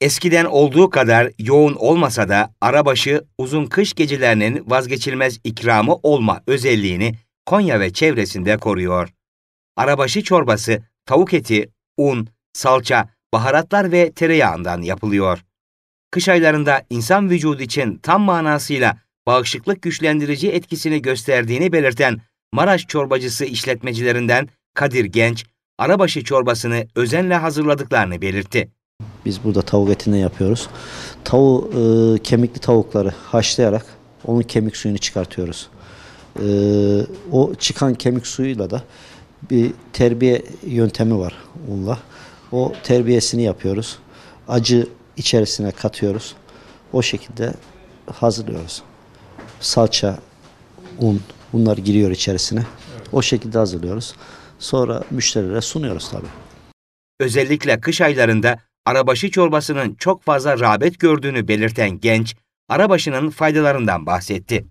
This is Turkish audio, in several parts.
Eskiden olduğu kadar yoğun olmasa da arabaşı uzun kış gecelerinin vazgeçilmez ikramı olma özelliğini Konya ve çevresinde koruyor. Arabaşı çorbası tavuk eti, un, salça, baharatlar ve tereyağından yapılıyor. Kış aylarında insan vücudu için tam manasıyla bağışıklık güçlendirici etkisini gösterdiğini belirten Maraş çorbacısı işletmecilerinden Kadir Genç, arabaşı çorbasını özenle hazırladıklarını belirtti. Biz burada tavuk etine yapıyoruz. Tavu e, kemikli tavukları haşlayarak onun kemik suyunu çıkartıyoruz. E, o çıkan kemik suyuyla da bir terbiye yöntemi var onunla. O terbiyesini yapıyoruz. Acı içerisine katıyoruz. O şekilde hazırlıyoruz. Salça, un bunlar giriyor içerisine. O şekilde hazırlıyoruz. Sonra müşterilere sunuyoruz tabii. Özellikle kış aylarında arabaşı çorbasının çok fazla rağbet gördüğünü belirten genç, arabaşının faydalarından bahsetti.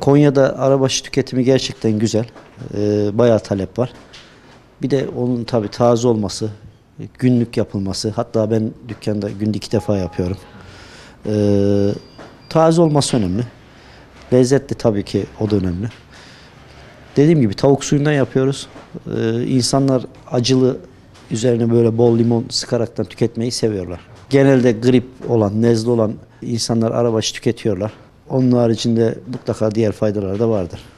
Konya'da arabaşı tüketimi gerçekten güzel. E, bayağı talep var. Bir de onun tabii taze olması, günlük yapılması. Hatta ben dükkanda günde iki defa yapıyorum. E, taze olması önemli. lezzetli tabii ki o da önemli. Dediğim gibi tavuk suyundan yapıyoruz. E, insanlar acılı üzerine böyle bol limon sıkaraktan tüketmeyi seviyorlar. Genelde grip olan, nezle olan insanlar arabaşı tüketiyorlar. Onun haricinde mutlaka diğer faydaları da vardır.